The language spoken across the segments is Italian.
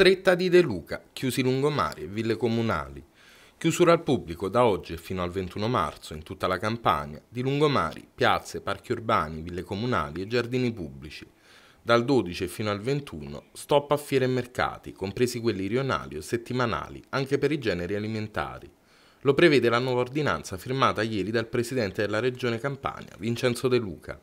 Stretta di De Luca, chiusi lungomari e ville comunali. Chiusura al pubblico da oggi e fino al 21 marzo in tutta la Campania di lungomari, piazze, parchi urbani, ville comunali e giardini pubblici. Dal 12 fino al 21 stop a fiere e mercati, compresi quelli rionali o settimanali, anche per i generi alimentari. Lo prevede la nuova ordinanza firmata ieri dal presidente della Regione Campania, Vincenzo De Luca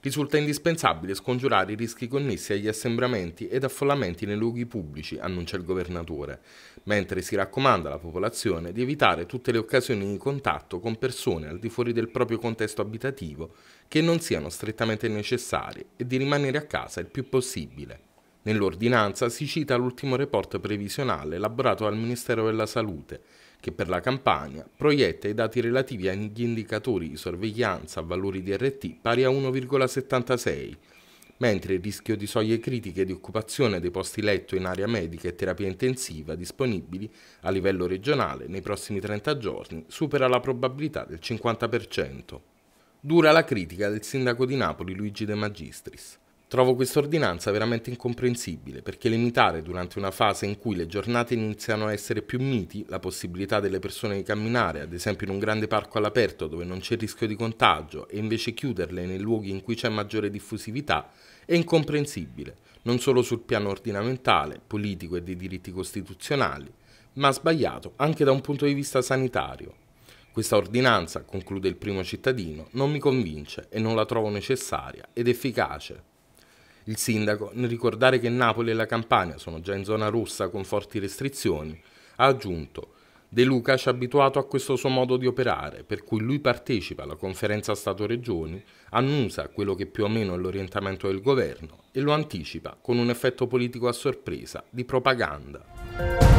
risulta indispensabile scongiurare i rischi connessi agli assembramenti ed affollamenti nei luoghi pubblici, annuncia il governatore, mentre si raccomanda alla popolazione di evitare tutte le occasioni di contatto con persone al di fuori del proprio contesto abitativo che non siano strettamente necessarie e di rimanere a casa il più possibile. Nell'ordinanza si cita l'ultimo report previsionale elaborato dal Ministero della Salute, che per la Campania proietta i dati relativi agli indicatori di sorveglianza a valori di RT pari a 1,76, mentre il rischio di soglie critiche di occupazione dei posti letto in area medica e terapia intensiva disponibili a livello regionale nei prossimi 30 giorni supera la probabilità del 50%. Dura la critica del sindaco di Napoli Luigi De Magistris. Trovo quest'ordinanza veramente incomprensibile perché limitare durante una fase in cui le giornate iniziano a essere più miti la possibilità delle persone di camminare, ad esempio in un grande parco all'aperto dove non c'è rischio di contagio, e invece chiuderle nei luoghi in cui c'è maggiore diffusività è incomprensibile, non solo sul piano ordinamentale, politico e dei diritti costituzionali, ma sbagliato anche da un punto di vista sanitario. Questa ordinanza, conclude il primo cittadino, non mi convince e non la trovo necessaria ed efficace. Il sindaco, nel ricordare che Napoli e la Campania sono già in zona rossa con forti restrizioni, ha aggiunto De Luca ci ha abituato a questo suo modo di operare, per cui lui partecipa alla conferenza Stato-Regioni, annusa quello che più o meno è l'orientamento del governo e lo anticipa con un effetto politico a sorpresa, di propaganda.